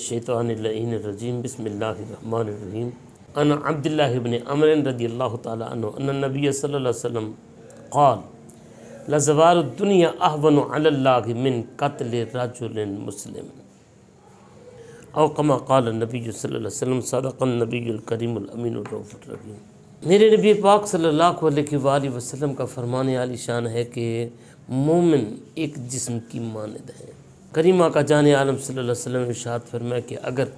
शैतरजीम बसमीम अन अब्दुल्लाबन अमर रदी अल्लाह तबी वसम कौल लजवारदुनिया अहबन मिन कतल राजुल अवकमा कौल नबी वसम सदक़नबीकरीमीनरफ़ीम मेरे नबी पाक सल्ला वसलम का फ़रमान आलिशान है कि मोमिन एक जिसम की मानद है करीमा का जान आलम वसल्लम इशात फरमाया कि अगर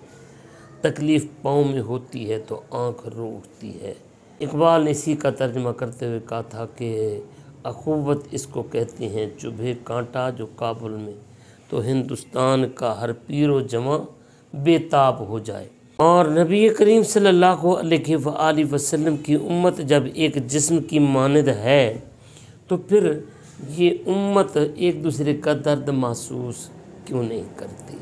तकलीफ़ पाँव में होती है तो आँख रो उठती है इकबाल ने इसी का तर्जमा करते हुए कहा था कि अखूबत इसको कहते हैं चुभे कांटा जो काबुल में तो हिंदुस्तान का हर पीर व जमा बेताब हो जाए और नबी करीम सल्ला वसलम की उम्मत जब एक जिस्म की मानद है तो फिर ये उम्मत एक दूसरे का दर्द महसूस क्यों नहीं करती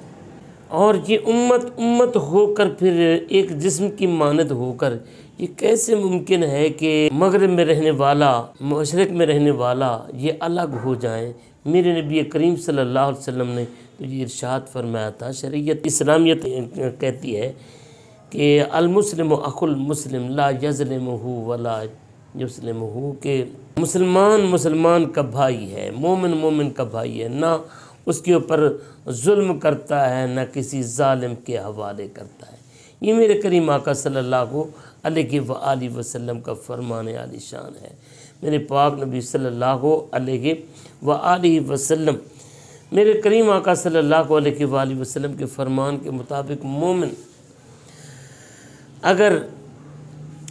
और ये उम्मत उम्मत होकर फिर एक जिस्म की मानद होकर ये कैसे मुमकिन है कि मगरब में रहने वाला मशरक में रहने वाला ये अलग हो जाए मेरे नबी करीम सल्लल्लाहु अलैहि वसल्लम ने तो ये इरशाद फरमाया था शरीयत इस्लामियत कहती है कि अलमुसलम अखुल मुस्लिम ला यजलम हो वला मुस्लिम हो के मुसलमान मुसलमान का भाई है मोमिन मोमिन का भाई है ना उसके ऊपर जुल्म करता है न किसी जालिम के हवाले करता है ये मेरे करीम आका सल्लल्लाहु अलैहि व वसल्लम का फरमान आली शान है मेरे पाक नबी सल्लल्लाहु अलैहि व वसल्लम मेरे करीम आका सल्लल्लाहु अलैहि व वसल्लम के फरमान के मुताबिक मोमिन अगर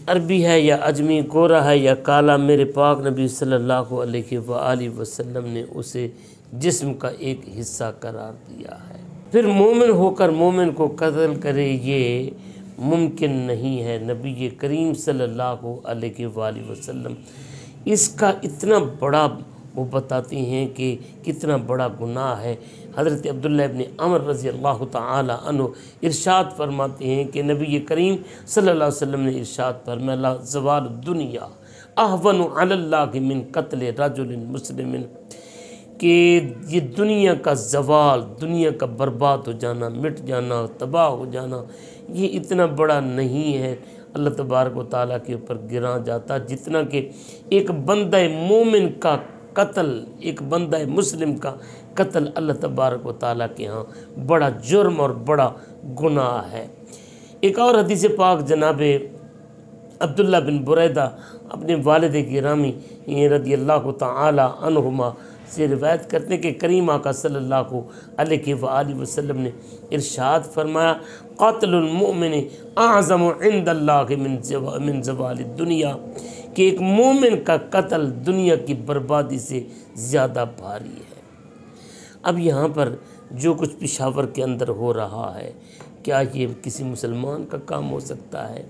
अरबी है या अजमी गोरा है या काला मेरे पाक नबी सल्लल्लाहु अलैहि व वसल्लम ने उसे जिस्म का एक हिस्सा करार दिया है फिर मोमिन होकर मोमिन को कत्ल करे ये मुमकिन नहीं है नबी करीम सल्लल्लाहु अलैहि वसल्लम इसका इतना बड़ा वो बताते हैं कि कितना बड़ा गुनाह है हज़रत अब्दुल्ला अमर रज़ी अल्लाह तु इरशाद फरमाते हैं कि नबी करीम सल्लल्लाहु अलैहि वसल्लम ने इरशाद फरमाया जवाल दुनिया अहवन अल्लाह मिन कत्ल रजुल मुस्लिम कि ये दुनिया का जवाल दुनिया का बर्बाद हो जाना मिट जाना तबाह हो जाना ये इतना बड़ा नहीं है अल्लाह तबारक ताली के ऊपर गिरा जाता जितना कि एक बंद मोमिन का कत्ल एक बंद मुस्लिम का कत्ल अल्लाह तबारक ताली के यहाँ बड़ा जुर्म और बड़ा गुनाह है एक और हदीस पाक जनाब अब्दुल्ला बिन बुरैदा अपने वालद गिरामी रदी अल्लाह अनहुमा से रिवायत करते कि करीम आका सल्ला वसम ने इरशाद फरमाया कतलमिन आज़म मिन जवाल दुनिया कि एक मोमिन का कत्ल दुनिया की बर्बादी से ज़्यादा भारी है अब यहाँ पर जो कुछ पिशावर के अंदर हो रहा है क्या ये किसी मुसलमान का काम हो सकता है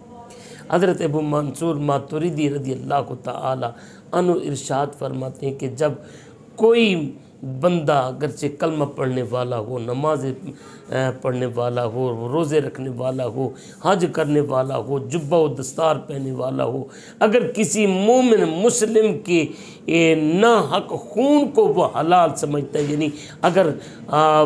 हज़रत अबू मंसूर मातुरिदी रदी अल्लाह तला अनु इरशाद फरमाते हैं कि जब कोई बंदा अगरचे कलमा पढ़ने वाला हो नमाज पढ़ने वाला हो रोज़े रखने वाला हो हज करने वाला हो जुब्बा व दस्तार पहने वाला हो अगर किसी मोमिन मुस्लिम के ना हक खून को वह हलाल समझता है यानी अगर आ,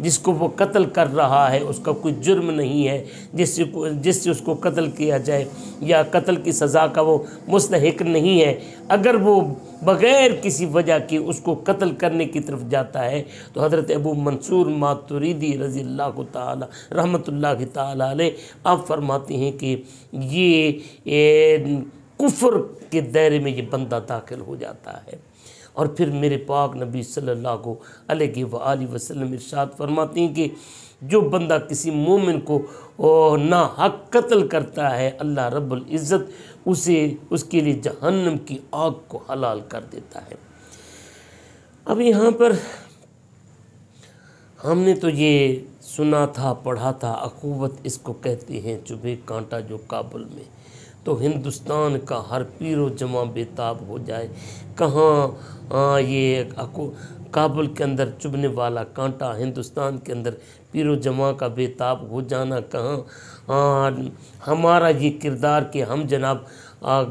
जिसको वो कत्ल कर रहा है उसका कोई जुर्म नहीं है जिससे जिससे उसको कत्ल किया जाए या कत्ल की सज़ा का वो मुस्तक नहीं है अगर वो बग़ैर किसी वजह के उसको कत्ल करने की तरफ जाता है तो हज़रत अबू मंसूर मातुरीदी रज़ी अल्लाह तहमत ला तब फरमाते हैं कि ये ए, कुफर के दायरे में ये बंदा दाखिल हो जाता है और फिर मेरे पाक नबी सल्लल्लाहु अलैहि वसल्लम इरशाद फरमाती हैं कि जो बंदा किसी मोमिन को ना हक कत्ल करता है अल्लाह रब्बुल इज़्ज़त उसे उसके लिए जहन्नम की आग को हलाल कर देता है अब यहाँ पर हमने तो ये सुना था पढ़ा था अकूवत इसको कहते हैं चुभे कांटा जो काबुल में तो हिंदुस्तान का हर पीर जमा बेताब हो जाए कहाँ ये काबुल के अंदर चुभने वाला कांटा हिंदुस्तान के अंदर पीर जमा का बेताब हो जाना कहाँ हमारा ये किरदार कि हम जनाब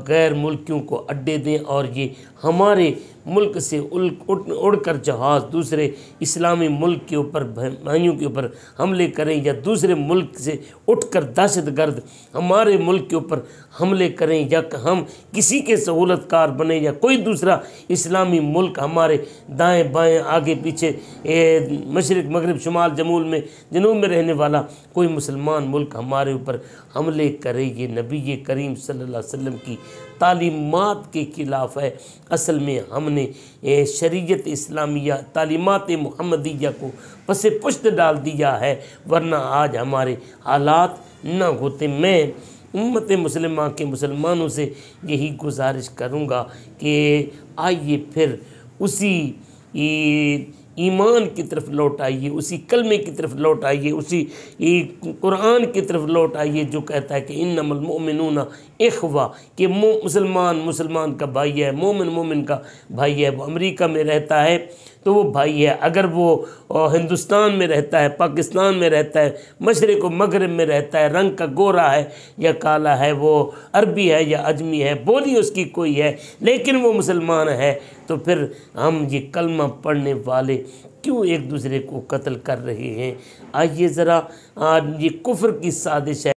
गैर मुल्कियों को अड्डे दें और ये हमारे मुल्क से उड़ कर जहाज़ दूसरे इस्लामी मुल्क के ऊपर भाइयों के ऊपर हमले करें या दूसरे मुल्क से उठकर दहशतगर्द हमारे मुल्क के ऊपर हमले करें या हम किसी के सहूलतकार बने या कोई दूसरा इस्लामी मुल्क हमारे दाएं बाएं आगे पीछे मशरक मगरब शुमाल जमूल में जनूब में रहने वाला कोई मुसलमान मुल्क हमारे ऊपर हमले करे ये नबी करीम सल्लल्लाहु वम की तालीमत के ख़िलाफ़ है असल में हमने शरीयत इस्लामिया तालीमत महमदिया को पसे पुश्त डाल दिया है वरना आज हमारे हालात न होते मैं उम्मत मुसलमान के मुसलमानों से यही गुजारिश करूँगा कि आइए फिर उसी ईमान की तरफ लौट आइए उसी कलमे की तरफ लौट आइए उसी कुरान की तरफ लौट आइए जो कहता है कि इन मोमिन इखवा कि मुसलमान मुसलमान का भाई है मोमिन मोमिन का भाई है वो अमेरिका में रहता है तो वो भाई है अगर वो हिंदुस्तान में रहता है पाकिस्तान में रहता है मशरक़ व मगरब में रहता है रंग का गोरा है या काला है वो अरबी है या अजमी है बोली उसकी कोई है लेकिन वो मुसलमान है तो फिर हम ये कलमा पढ़ने वाले क्यों एक दूसरे को कत्ल कर रहे हैं आइए ज़रा ये कुफर की साजिश है